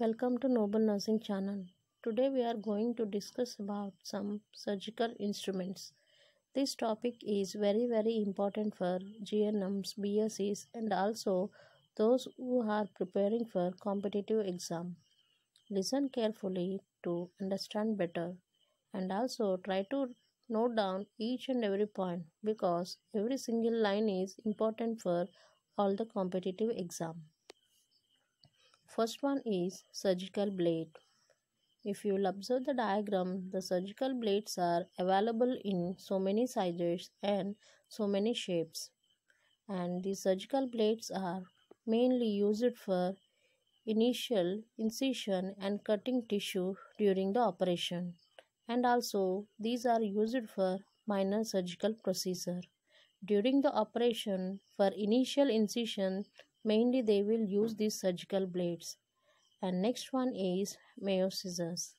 Welcome to Noble Nursing channel. Today we are going to discuss about some surgical instruments. This topic is very very important for GNMs, BScs and also those who are preparing for competitive exam. Listen carefully to understand better and also try to note down each and every point because every single line is important for all the competitive exam first one is surgical blade. If you will observe the diagram, the surgical blades are available in so many sizes and so many shapes. And the surgical blades are mainly used for initial incision and cutting tissue during the operation. And also, these are used for minor surgical procedure. During the operation for initial incision, mainly they will use these surgical blades and next one is mayo scissors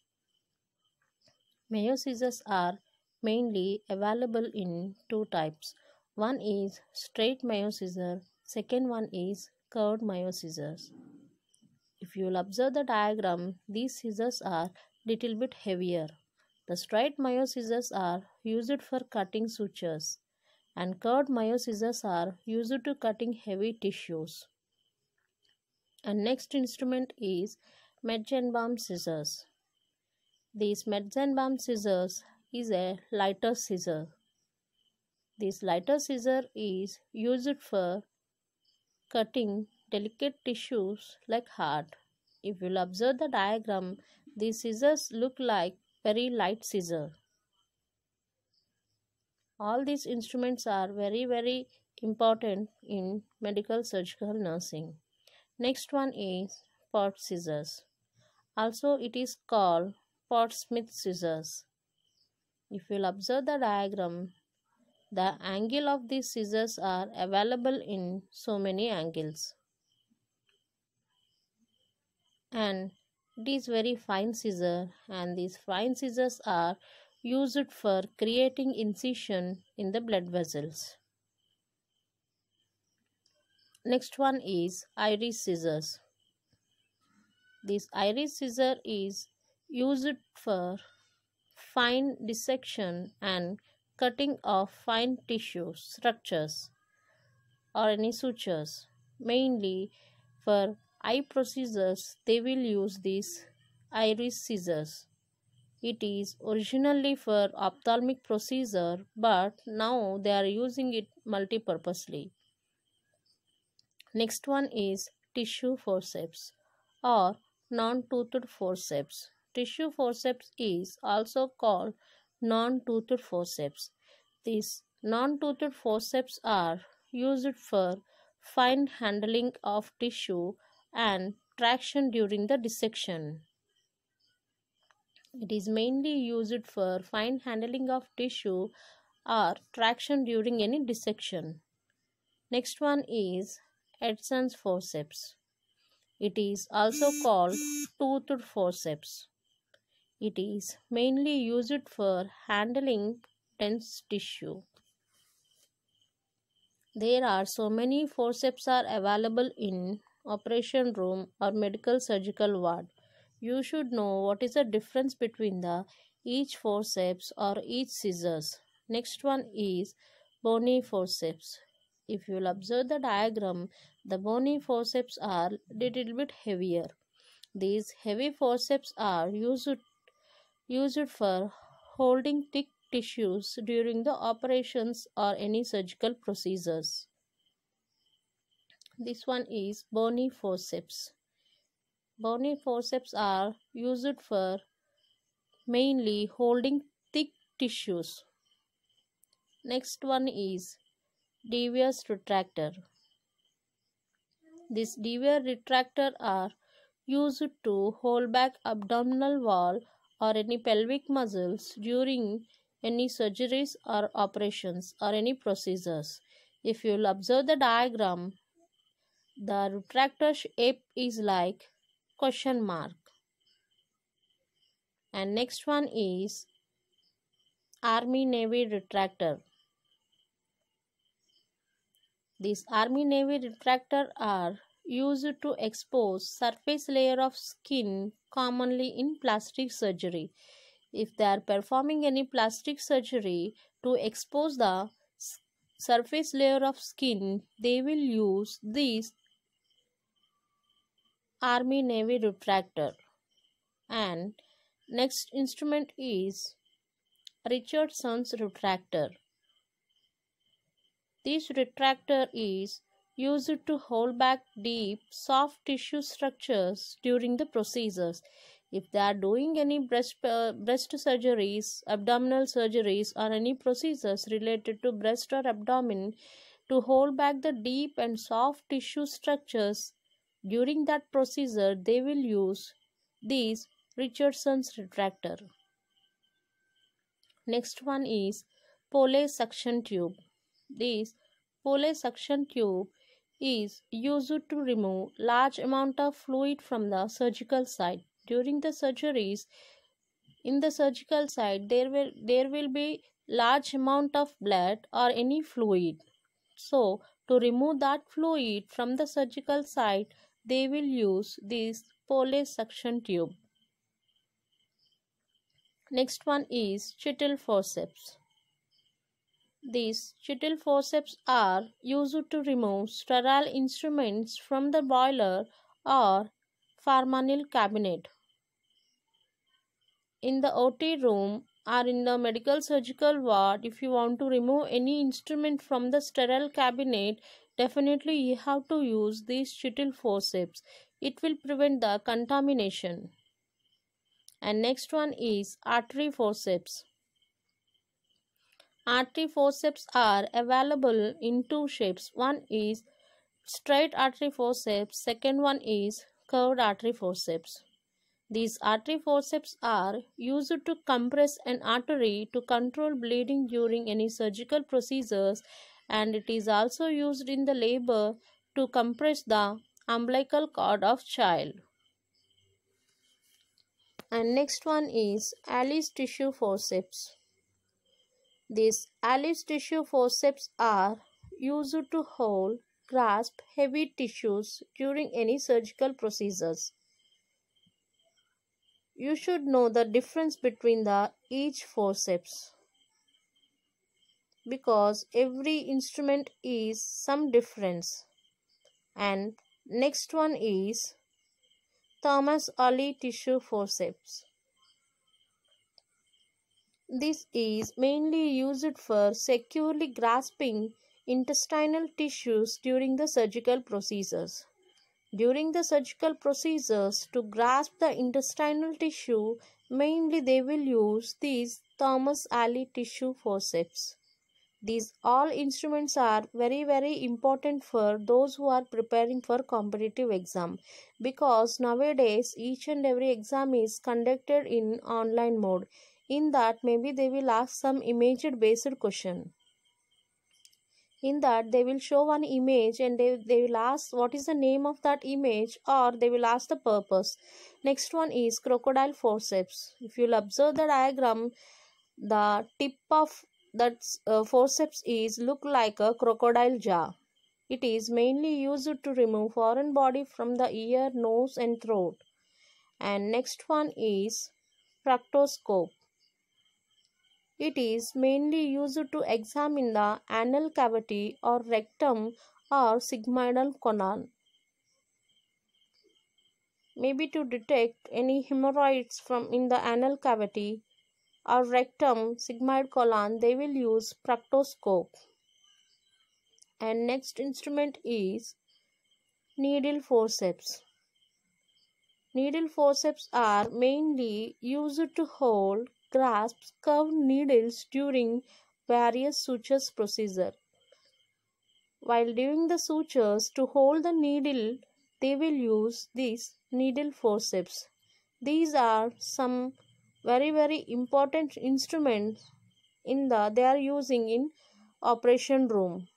mayo scissors are mainly available in two types one is straight mayo scissor second one is curved mayo scissors if you will observe the diagram these scissors are little bit heavier the straight mayo scissors are used for cutting sutures and curved mayo scissors are used to cutting heavy tissues. And next instrument is Mezzenbaum scissors. This Mezzenbaum scissors is a lighter scissor. This lighter scissor is used for cutting delicate tissues like heart. If you observe the diagram, these scissors look like very light scissor all these instruments are very very important in medical surgical nursing next one is pot scissors also it is called pot smith scissors if you'll observe the diagram the angle of these scissors are available in so many angles and it is very fine scissor and these fine scissors are used for creating incision in the blood vessels. Next one is iris scissors. This iris scissor is used for fine dissection and cutting of fine tissue structures or any sutures. Mainly for eye procedures, they will use these iris scissors. It is originally for ophthalmic procedure but now they are using it multipurposely. Next one is tissue forceps or non-toothed forceps. Tissue forceps is also called non-toothed forceps. These non-toothed forceps are used for fine handling of tissue and traction during the dissection. It is mainly used for fine handling of tissue or traction during any dissection. Next one is Edson's forceps. It is also called toothed forceps. It is mainly used for handling dense tissue. There are so many forceps are available in operation room or medical surgical ward. You should know what is the difference between the each forceps or each scissors. Next one is bony forceps. If you will observe the diagram, the bony forceps are little bit heavier. These heavy forceps are used, used for holding thick tissues during the operations or any surgical procedures. This one is bony forceps. Bony forceps are used for mainly holding thick tissues. Next one is devious retractor. These devious retractor are used to hold back abdominal wall or any pelvic muscles during any surgeries or operations or any procedures. If you'll observe the diagram, the retractor shape is like question mark and next one is army navy retractor these army navy retractor are used to expose surface layer of skin commonly in plastic surgery if they are performing any plastic surgery to expose the surface layer of skin they will use these Army Navy retractor. And next instrument is Richardson's retractor. This retractor is used to hold back deep soft tissue structures during the procedures if they are doing any breast uh, breast surgeries abdominal surgeries or any procedures related to breast or abdomen to hold back the deep and soft tissue structures during that procedure, they will use this Richardson's retractor. Next one is Pole suction tube. This Pole suction tube is used to remove large amount of fluid from the surgical site. During the surgeries, in the surgical site, there will, there will be large amount of blood or any fluid. So, to remove that fluid from the surgical site, they will use this pole suction tube. Next one is chittle forceps. These chittle forceps are used to remove sterile instruments from the boiler or farmanil cabinet. In the OT room, are in the medical surgical ward if you want to remove any instrument from the sterile cabinet definitely you have to use these shuttle forceps it will prevent the contamination and next one is artery forceps artery forceps are available in two shapes one is straight artery forceps second one is curved artery forceps these artery forceps are used to compress an artery to control bleeding during any surgical procedures and it is also used in the labor to compress the umbilical cord of child. And next one is Alice tissue forceps. These Alice tissue forceps are used to hold, grasp heavy tissues during any surgical procedures. You should know the difference between the each forceps because every instrument is some difference. And next one is Thomas Ali tissue forceps. This is mainly used for securely grasping intestinal tissues during the surgical procedures. During the surgical procedures to grasp the intestinal tissue, mainly they will use these Thomas Alley tissue forceps. These all instruments are very very important for those who are preparing for competitive exam because nowadays each and every exam is conducted in online mode. In that maybe they will ask some image based question in that they will show one image and they, they will ask what is the name of that image or they will ask the purpose next one is crocodile forceps if you'll observe the diagram the tip of that uh, forceps is look like a crocodile jaw it is mainly used to remove foreign body from the ear nose and throat and next one is proctoscope it is mainly used to examine the anal cavity or rectum or sigmoidal canal. Maybe to detect any hemorrhoids from in the anal cavity or rectum, sigmoid colon, they will use proctoscope. And next instrument is needle forceps. Needle forceps are mainly used to hold grasps curved needles during various sutures procedure. While doing the sutures to hold the needle, they will use these needle forceps. These are some very very important instruments in the they are using in operation room.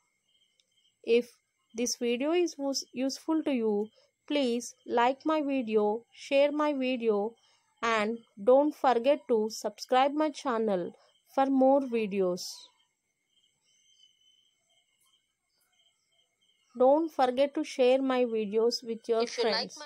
If this video is useful to you, please like my video, share my video and don't forget to subscribe my channel for more videos. Don't forget to share my videos with your if friends.